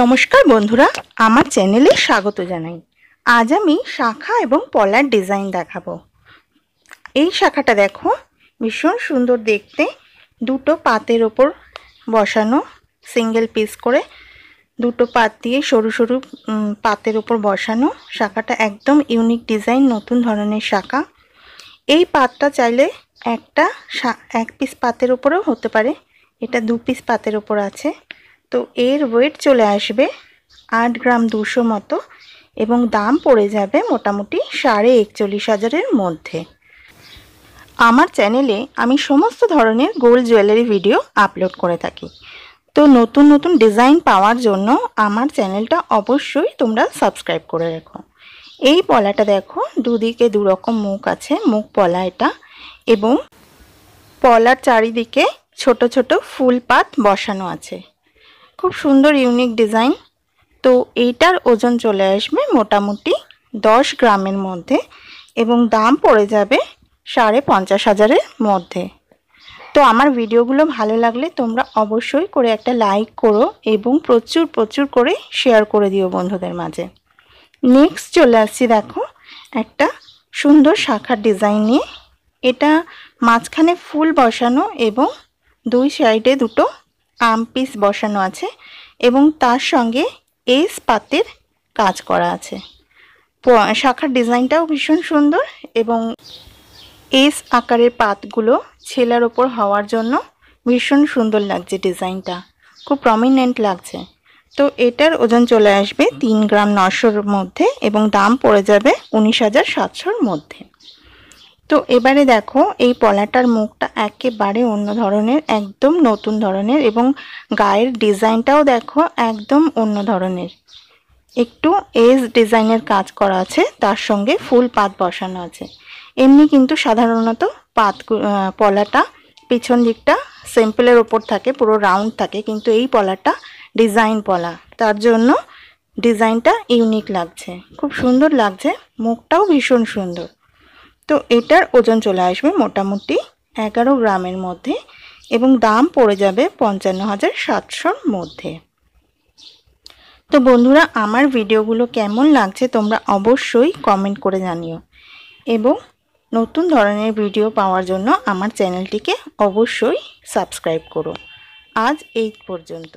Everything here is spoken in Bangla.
নমস্কার বন্ধুরা আমার চ্যানেলে স্বাগত জানাই আজ আমি শাখা এবং পলার ডিজাইন দেখাবো এই শাখাটা দেখো ভীষণ সুন্দর দেখতে দুটো পাতের ওপর বসানো সিঙ্গেল পিস করে দুটো পাত দিয়ে সরু সরু পাতের ওপর বসানো শাখাটা একদম ইউনিক ডিজাইন নতুন ধরনের শাখা এই পাতটা চাইলে একটা এক পিস পাতের ওপরেও হতে পারে এটা দু পিস পাতের ওপর আছে তো এর ওয়েট চলে আসবে আট গ্রাম দুশো মতো এবং দাম পড়ে যাবে মোটামুটি সাড়ে একচল্লিশ হাজারের মধ্যে আমার চ্যানেলে আমি সমস্ত ধরনের গোল্ড জুয়েলারি ভিডিও আপলোড করে থাকি তো নতুন নতুন ডিজাইন পাওয়ার জন্য আমার চ্যানেলটা অবশ্যই তোমরা সাবস্ক্রাইব করে রেখো এই পলাটা দেখো দুদিকে দুরকম মুখ আছে মুখ পলা এটা এবং পলার চারিদিকে ছোট ছোট ফুল পাত বসানো আছে খুব সুন্দর ইউনিক ডিজাইন তো এইটার ওজন চলে আসবে মোটামুটি দশ গ্রামের মধ্যে এবং দাম পড়ে যাবে সাড়ে পঞ্চাশ হাজারের মধ্যে তো আমার ভিডিওগুলো ভালো লাগলে তোমরা অবশ্যই করে একটা লাইক করো এবং প্রচুর প্রচুর করে শেয়ার করে দিও বন্ধুদের মাঝে নেক্সট চলে আসছি দেখো একটা সুন্দর শাখার ডিজাইন নিয়ে এটা মাঝখানে ফুল বসানো এবং দুই সাইডে দুটো আম পিস বসানো আছে এবং তার সঙ্গে এস পাতের কাজ করা আছে শাখার ডিজাইনটাও ভীষণ সুন্দর এবং এস আকারের পাতগুলো ছেলার ওপর হওয়ার জন্য ভীষণ সুন্দর লাগছে ডিজাইনটা খুব প্রমিনেন্ট লাগছে তো এটার ওজন চলে আসবে তিন গ্রাম নশোর মধ্যে এবং দাম পড়ে যাবে উনিশ হাজার সাতশোর মধ্যে তো এবারে দেখো এই পলাটার মুখটা একেবারে অন্য ধরনের একদম নতুন ধরনের এবং গায়ের ডিজাইনটাও দেখো একদম অন্য ধরনের একটু এজ ডিজাইনের কাজ করা আছে তার সঙ্গে ফুল পাত বসানো আছে এমনি কিন্তু সাধারণত পাত পলাটা পিছন দিকটা স্যাম্পলের ওপর থাকে পুরো রাউন্ড থাকে কিন্তু এই পলাটা ডিজাইন পলা তার জন্য ডিজাইনটা ইউনিক লাগছে খুব সুন্দর লাগছে মুখটাও ভীষণ সুন্দর তো এটার ওজন চলে আসবে মোটামুটি এগারো গ্রামের মধ্যে এবং দাম পড়ে যাবে পঞ্চান্ন হাজার সাতশোর মধ্যে তো বন্ধুরা আমার ভিডিওগুলো কেমন লাগছে তোমরা অবশ্যই কমেন্ট করে জানিও এবং নতুন ধরনের ভিডিও পাওয়ার জন্য আমার চ্যানেলটিকে অবশ্যই সাবস্ক্রাইব করো আজ এই পর্যন্ত